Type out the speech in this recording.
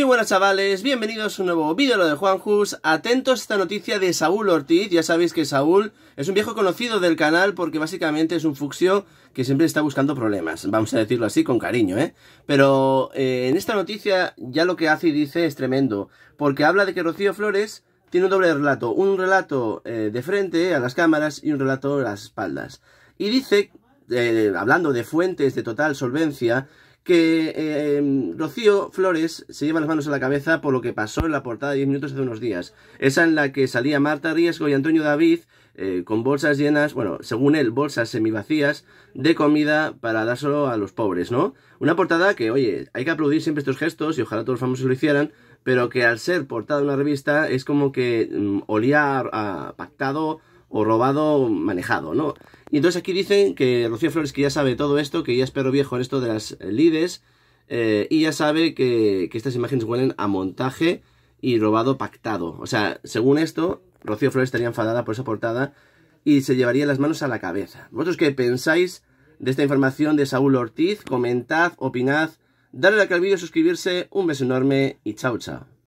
Muy buenas chavales, bienvenidos a un nuevo vídeo de Juan Jus. atentos a esta noticia de Saúl Ortiz, ya sabéis que Saúl es un viejo conocido del canal porque básicamente es un fucsio que siempre está buscando problemas, vamos a decirlo así con cariño, ¿eh? Pero eh, en esta noticia ya lo que hace y dice es tremendo, porque habla de que Rocío Flores tiene un doble relato, un relato eh, de frente a las cámaras y un relato a las espaldas. Y dice, eh, hablando de fuentes de total solvencia, que em, Rocío Flores se lleva las manos a la cabeza por lo que pasó en la portada de 10 minutos hace unos días. Esa en la que salía Marta Riesgo y Antonio David eh, con bolsas llenas, bueno, según él, bolsas semivacías de comida para dárselo a los pobres, ¿no? Una portada que, oye, hay que aplaudir siempre estos gestos y ojalá todos los famosos lo hicieran, pero que al ser portada de una revista es como que mm, olía a pactado o robado manejado, ¿no? Y entonces aquí dicen que Rocío Flores que ya sabe todo esto, que ya es perro viejo en esto de las eh, lides, eh, y ya sabe que, estas imágenes huelen a montaje y robado pactado. O sea, según esto, Rocío Flores estaría enfadada por esa portada y se llevaría las manos a la cabeza. ¿Vosotros qué pensáis de esta información de Saúl Ortiz? Comentad, opinad, darle like al vídeo, suscribirse, un beso enorme y chao chao.